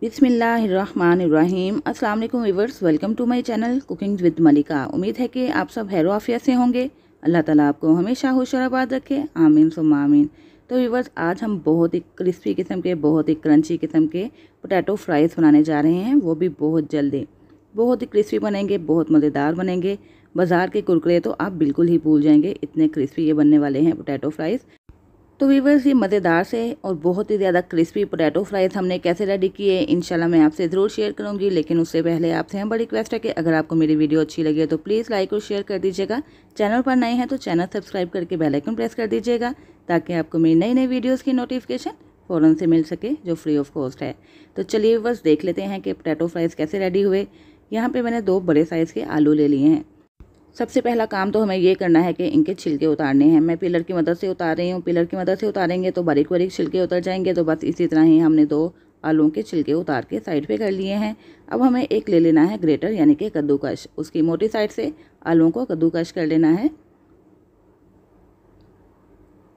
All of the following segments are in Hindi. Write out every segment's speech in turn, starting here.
बिसमीम अस्सलाम वालेकुम viewers welcome to my channel cooking with Malika उम्मीद है कि आप सब हैरो आफिया से होंगे अल्लाह ताला आपको हमेशा खुश और आबाद रखे आमीन सुम आमीन तो व्यूवर्स आज हम बहुत ही क्रिस्पी किस्म के बहुत ही क्रंची किस्म के पोटैटो फ्राइज़ बनाने जा रहे हैं वो भी बहुत जल्दी बहुत ही क्रिस्पी बनेंगे बहुत मज़ेदार बनेंगे बाज़ार के कुरकुरे तो आप बिल्कुल ही भूल जाएंगे इतने क्रिस्पी ये बनने वाले हैं पोटैटो फ्राइज़ तो वीवर्स ये मज़ेदार से और बहुत ही ज़्यादा क्रिस्पी पोटैटो फ्राइज हमने कैसे रेडी किए शाला मैं आपसे ज़रूर शेयर करूँगी लेकिन उससे पहले आपसे हम बड़ी रिक्वेस्ट है कि अगर आपको मेरी वीडियो अच्छी लगी है तो प्लीज़ लाइक और शेयर कर दीजिएगा चैनल पर नए हैं तो चैनल सब्सक्राइब करके बेलाइकन प्रेस कर दीजिएगा ताकि आपको मेरी नई नई वीडियोज़ की नोटिफिकेशन फ़ौरन से मिल सके जो फ्री ऑफ कॉस्ट है तो चलिए वीवर्स देख लेते हैं कि पोटैटो फ्राइज़ कैसे रेडी हुए यहाँ पर मैंने दो बड़े साइज़ के आलू ले लिए हैं सबसे पहला काम तो हमें ये करना है कि इनके छिलके उतारने हैं मैं पिलर की मदद से उतार रही हूँ पिलर की मदद से उतारेंगे तो बारीक बारीक छिलके उतर जाएंगे तो बस इसी तरह ही हमने दो आलू के छिलके उतार के साइड पे कर लिए हैं अब हमें एक ले लेना है ग्रेटर यानी कि कद्दूकश उसकी मोटी साइड से आलुओं को कद्दूकश कर लेना है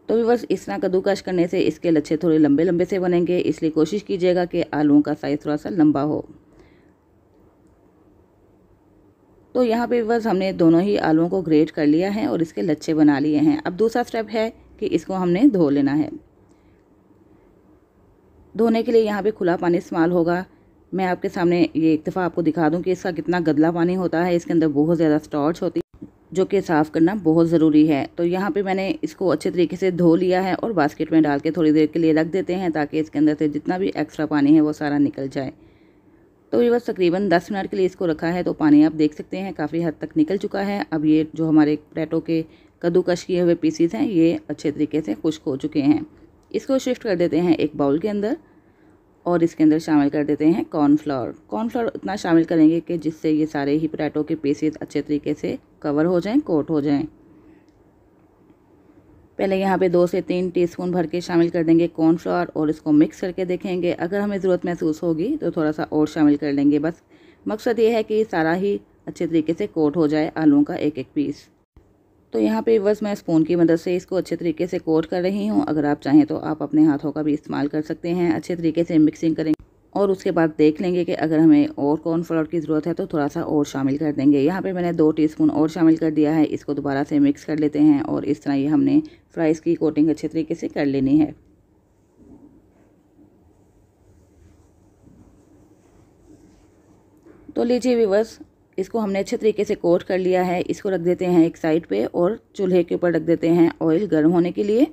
तो भी बस इस तरह कद्दूकश करने से इसके लच्छे थोड़े लंबे लंबे से बनेंगे इसलिए कोशिश कीजिएगा कि आलुओं का साइज़ थोड़ा सा लंबा हो तो यहाँ पे बस हमने दोनों ही आलुओं को ग्रेट कर लिया है और इसके लच्छे बना लिए हैं अब दूसरा स्टेप है कि इसको हमने धो लेना है धोने के लिए यहाँ पे खुला पानी इस्तेमाल होगा मैं आपके सामने ये एक दफ़ा आपको दिखा दूँ कि इसका कितना गदला पानी होता है इसके अंदर बहुत ज़्यादा स्टॉर्च होती है जो कि साफ़ करना बहुत ज़रूरी है तो यहाँ पे मैंने इसको अच्छे तरीके से धो लिया है और बास्केट में डाल के थोड़ी देर के लिए रख देते हैं ताकि इसके अंदर से जितना भी एक्स्ट्रा पानी है वो सारा निकल जाए तो ये बस तकरीबन 10 मिनट के लिए इसको रखा है तो पानी आप देख सकते हैं काफ़ी हद तक निकल चुका है अब ये जो हमारे पलेटों के कद्दूकश किए हुए पीसीस हैं ये अच्छे तरीके से खुश्क हो चुके हैं इसको शिफ्ट कर देते हैं एक बाउल के अंदर और इसके अंदर शामिल कर देते हैं कॉर्नफ्लावर कॉर्नफ्लावर इतना शामिल करेंगे कि जिससे ये सारे ही पराठों के पीसेस अच्छे तरीके से कवर हो जाएँ कोट हो जाएँ पहले यहाँ पे दो से तीन टीस्पून भर के शामिल कर देंगे कॉर्नफ्लावर और इसको मिक्स करके देखेंगे अगर हमें ज़रूरत महसूस होगी तो थोड़ा सा और शामिल कर लेंगे बस मकसद ये है कि सारा ही अच्छे तरीके से कोट हो जाए आलू का एक एक पीस तो यहाँ पे बस मैं स्पून की मदद से इसको अच्छे तरीके से कोट कर रही हूँ अगर आप चाहें तो आप अपने हाथों का भी इस्तेमाल कर सकते हैं अच्छे तरीके से मिक्सिंग करेंगे और उसके बाद देख लेंगे कि अगर हमें और कॉर्नफ्लोर की ज़रूरत है तो थोड़ा सा और शामिल कर देंगे यहाँ पे मैंने दो टीस्पून और शामिल कर दिया है इसको दोबारा से मिक्स कर लेते हैं और इस तरह ये हमने फ्राइज़ की कोटिंग अच्छे तरीके से कर लेनी है तो लीजिए विवर्स इसको हमने अच्छे तरीके से कोट कर लिया है इसको रख देते हैं एक साइड पर और चूल्हे के ऊपर रख देते हैं ऑयल गर्म होने के लिए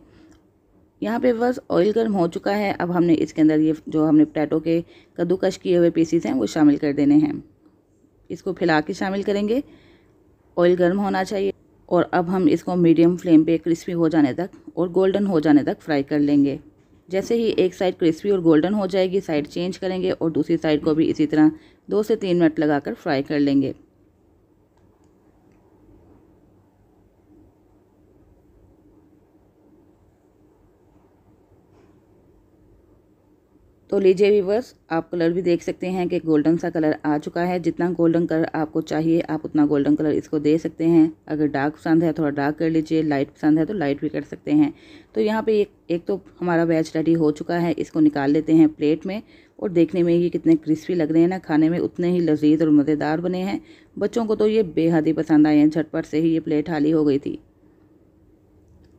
यहाँ पे बस ऑयल गर्म हो चुका है अब हमने इसके अंदर ये जो हमने पटैटो के कद्दूकश किए हुए पीसीस हैं वो शामिल कर देने हैं इसको फैला के शामिल करेंगे ऑयल गर्म होना चाहिए और अब हम इसको मीडियम फ्लेम पे क्रिस्पी हो जाने तक और गोल्डन हो जाने तक फ्राई कर लेंगे जैसे ही एक साइड क्रिस्पी और गोल्डन हो जाएगी साइड चेंज करेंगे और दूसरी साइड को भी इसी तरह दो से तीन मिनट लगा फ्राई कर लेंगे तो लीजिए व्यूवर्स आप कलर भी देख सकते हैं कि गोल्डन सा कलर आ चुका है जितना गोल्डन कलर आपको चाहिए आप उतना गोल्डन कलर इसको दे सकते हैं अगर डार्क पसंद है थोड़ा डार्क कर लीजिए लाइट पसंद है तो लाइट भी कर सकते हैं तो यहाँ पे एक एक तो हमारा वेज रेडी हो चुका है इसको निकाल लेते हैं प्लेट में और देखने में ये कितने क्रिस्पी लग रहे हैं ना खाने में उतने ही लजीज और मज़ेदार बने हैं बच्चों को तो ये बेहद ही पसंद आए हैं झटपट से ही ये प्लेट खाली हो गई थी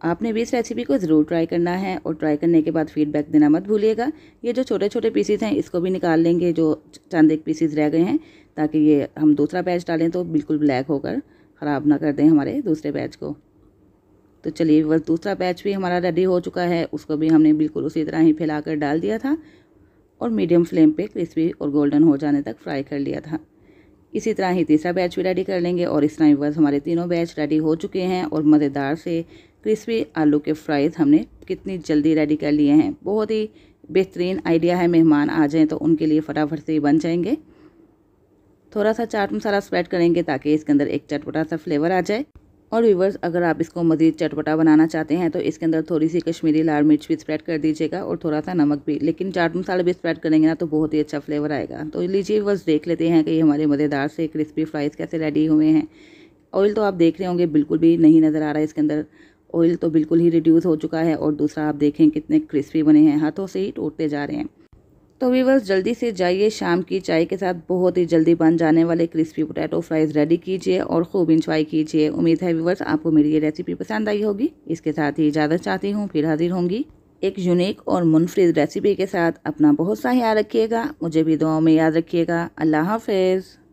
आपने भी इस रेसिपी को ज़रूर ट्राई करना है और ट्राई करने के बाद फीडबैक देना मत भूलिएगा ये जो छोटे छोटे पीसीज हैं इसको भी निकाल लेंगे जो चंद एक पीसीज रह गए हैं ताकि ये हम दूसरा बैच डालें तो बिल्कुल ब्लैक होकर ख़राब ना कर दें हमारे दूसरे बैच को तो चलिए बस दूसरा बैच भी हमारा रेडी हो चुका है उसको भी हमने बिल्कुल उसी तरह ही फैला कर डाल दिया था और मीडियम फ्लेम पे क्रिस्पी और गोल्डन हो जाने तक फ्राई कर लिया था इसी तरह ही तीसरा बैच भी रेडी कर लेंगे और इस तरह बस हमारे तीनों बैच रेडी हो चुके हैं और मज़ेदार से क्रिस्पी आलू के फ्राइज़ हमने कितनी जल्दी रेडी कर लिए हैं बहुत ही बेहतरीन आइडिया है मेहमान आ जाएँ तो उनके लिए फटाफट से बन जाएंगे थोड़ा सा चाट मसाला स्प्रेड करेंगे ताकि इसके अंदर एक चटपटा सा फ्लेवर आ जाए और व्यूवर्स अगर आप इसको मज़ीद चटपटा बनाना चाहते हैं तो इसके अंदर थोड़ी सी कश्मीरी लाल मिर्च भी स्प्रेड कर दीजिएगा और थोड़ा सा नमक भी लेकिन चाट मसाला भी स्प्रेड करेंगे ना तो बहुत ही अच्छा फ्लेवर आएगा तो लीजिए व्यूवर्स देख लेते हैं कि ये हमारे मज़ेदार से क्रिस्पी फ्राइज़ कैसे रेडी हुए हैं ऑयल तो आप देख रहे होंगे बिल्कुल भी नहीं नज़र आ रहा है इसके अंदर ऑयल तो बिल्कुल ही रिड्यूस हो चुका है और दूसरा आप देखें कितने क्रिस्पी बने हैं हाथों से ही टूटते जा रहे हैं तो वीवर्स जल्दी से जाइए शाम की चाय के साथ बहुत ही जल्दी बन जाने वाले क्रिस्पी पोटैटो फ्राइज़ रेडी कीजिए और खूब इंजॉय कीजिए उम्मीद है वीवर्स आपको मेरी ये रेसिपी पसंद आई होगी इसके साथ ही इजाज़त चाहती हूँ फिर हाजिर होंगी एक यूनिक और मुनफरद रेसिपी के साथ अपना बहुत सा ख्याल रखिएगा मुझे भी दुआओं में याद रखिएगा अल्लाह हाफिज़